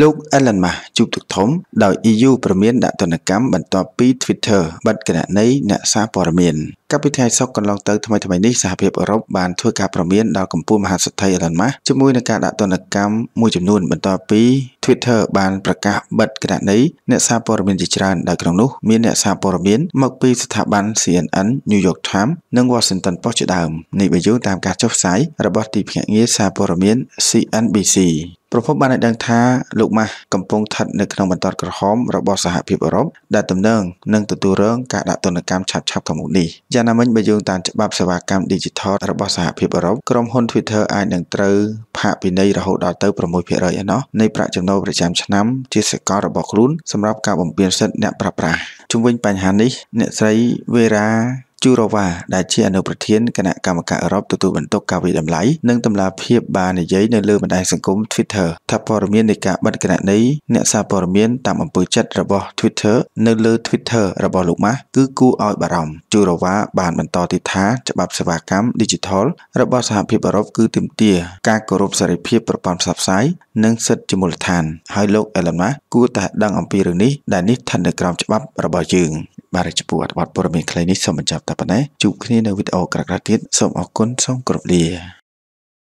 លោក Elon Musk ជួបទឹកធំ ដោយ EU ព្រមានដាក់ទណ្ឌកម្មបន្ទាប់ពី Twitter បិទគណនីអ្នកសារព័ត៌មានកាលពីថ្ងៃសុក្រកន្លងទៅថ្មីថ្មីនេះសហភាពអឺរ៉ុបបានធ្វើការប្រមានដល់កម្ពុជាមហាសិទ្ធិអេឡុនម៉ាស់ជាមួយនឹងការដាក់ទណ្ឌកម្មមួយចំនួនបន្ទាប់ពី Twitter បានប្រកាសបិទគណនីអ្នកសារព័ត៌មានជាច្រើនដែលក្នុងនោះមានអ្នកសារព័ត៌មានមកពីស្ថាប័ន CNN New York Times និង Washington Post ជាដើមនេះបញ្យោងតាមការចុះផ្សាយរបស់ទីភ្នាក់ងារសារព័ត៌មាន CNBC ប្រពន្ធបានឲ្យដឹងថាលោកម៉ាស់កំពុងស្ថិតនៅក្នុងបន្ទាត់ក្រហមរបស់សហភាពអឺរ៉ុបដែលតំណែងនឹងទទួលរងការដាក់ទណ្ឌកម្មឆាប់ៗខាងមុខនេះយ៉ាងណាមិញបើយោងតាមច្បាប់សេវាកម្ម Digital របស់សហភាពអឺរ៉ុបក្រុមហ៊ុន Twitter អាចនឹងត្រូវផាកពិន័យរហូតដល់ទៅ6%ឯណោះនៃប្រាក់ចំណូលប្រចាំឆ្នាំជាសកលរបស់ខ្លួនសម្រាប់ការបំពេញសិទ្ធិអ្នកប្រើប្រាស់ជុំវិញបញ្ហានេះអ្នកស្រី Vera ជូរ៉ូវ៉ាដែលជាអនុប្រធានគណៈកម្មការអឺរ៉ុបទទួលបន្ទុកការវិតម្លៃនិងតម្លាភាព បាននិយាយនៅលើបណ្ដាញសង្គម Twitter ថាព័ត៌មាននៃការបិទគណនីអ្នកសារព័ត៌មានតាមអំពើចិត្តរបស់ Twitter នៅលើ Twitter របស់លោកម៉ាស់គឺគួរឲ្យបារម្ភជូរ៉ូវ៉ាបានបន្តទៀតថាច្បាប់សេវាកម្ម Digital របស់សហភាពអឺរ៉ុបគឺទាមទារការគោរពសេរីភាពប្រព័ន្ធផ្សព្វផ្សាយនិងសិទ្ធិជាមូលដ្ឋានហើយលោក Elon Musk គួរតែដឹងអំពីរឿងនេះដែលនេះស្ថិតនៅក្រោមច្បាប់របស់យើង។បាទរាជពូអត្ថបទព័ត៌មានខ្លីនេះសូមបញ្ចប់តែប៉ុណ្ណេះជួបគ្នានៅវីដេអូក្រោយៗទៀតសូមអរគុណសូមគោរពលា